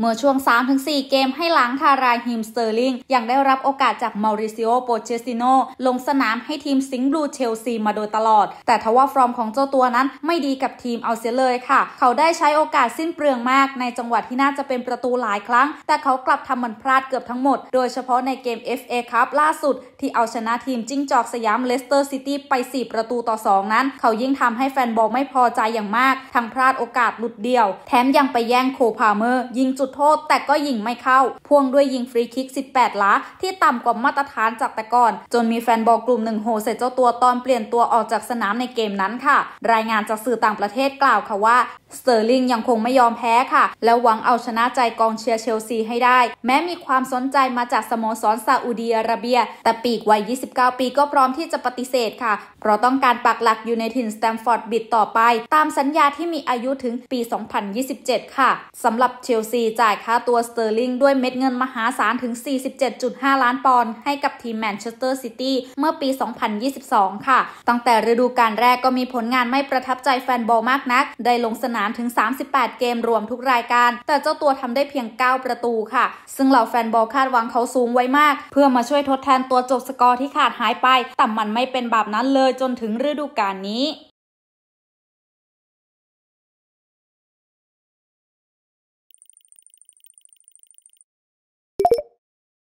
เมื่อช่วง3-4 เกมให้หลังทารายฮิมสเตอร์ลิงยังได้รับโอกาสจากมาริซิโอโปเชติโนลงสนามให้ทีมซิงห์บลูเชลซีมาโดยตลอด แต่ทว่าฟอร์มของเจ้าตัวนั้นไม่ดีกับทีมเอาเสียเลยค่ะ เขาได้ใช้โอกาสสิ้นเปลืองมาก ในจังหวะที่น่าจะเป็นประตูหลายครั้ง แต่เขากลับทำมันพลาดเกือบทั้งหมด โดยเฉพาะในเกม FA คัพล่าสุด ที่เอาชนะทีมจิ้งจอกสยามเลสเตอร์ซิตี้ไป4 ประตูต่อ 2 นั้นเขายิ่งทำให้แฟนบอลไม่พอใจอย่างมากทั้งพลาดโอกาสหลุดเดียวแถมยังไปแย่งโคพาเมอร์ยิงจุดดโทษแต่ก็ยิงไม่เข้า พ่วงด้วยยิงฟรีคิก 18 ล้าที่ต่ำกว่ามาตรฐานจากแต่ก่อน จนมีแฟนบอลกลุ่มหนึ่งโหเส่เจ้าตัวตอนเปลี่ยนตัวออกจากสนามในเกมนั้นค่ะ รายงานจากสื่อต่างประเทศกล่าวค่ะว่าสเตอร์ลิงยังคงไม่ยอมแพ้ค่ะ และหวังเอาชนะใจกองเชียร์เชลซีให้ได้ แม้มีความสนใจมาจากสโมสรซาอุดีอาระเบียแต่ปีกวัย 29 ปีก็พร้อมที่จะปฏิเสธค่ะ เพราะต้องการปักหลักอยู่ในถิ่นสแตมฟอร์ดบิดต่อไป ตามสัญญาที่มีอายุถึงปี 2027 ค่ะสำหรับเชลซีจ่ายค่าตัวสเตอร์ลิงด้วยเม็ดเงินมหาศาล ถึง 47.5 ล้านปอนด์ให้กับทีมแมนเชสเตอร์ซิตี้เมื่อปี 2022 ค่ะ ตั้งแต่ฤดูกาลแรกก็มีผลงานไม่ประทับใจแฟนบอลมากนัก ได้ลงสนามถึง 38 เกมรวมทุกรายการ แต่เจ้าตัวทำได้เพียง 9 ประตูค่ะ ซึ่งเหล่าแฟนบอลคาดหวังเขาสูงไว้มาก เพื่อมาช่วยทดแทนตัวจบสกอร์ที่ขาดหายไป แต่มันไม่เป็นแบบนั้นเลยจนถึงฤดูกาลนี้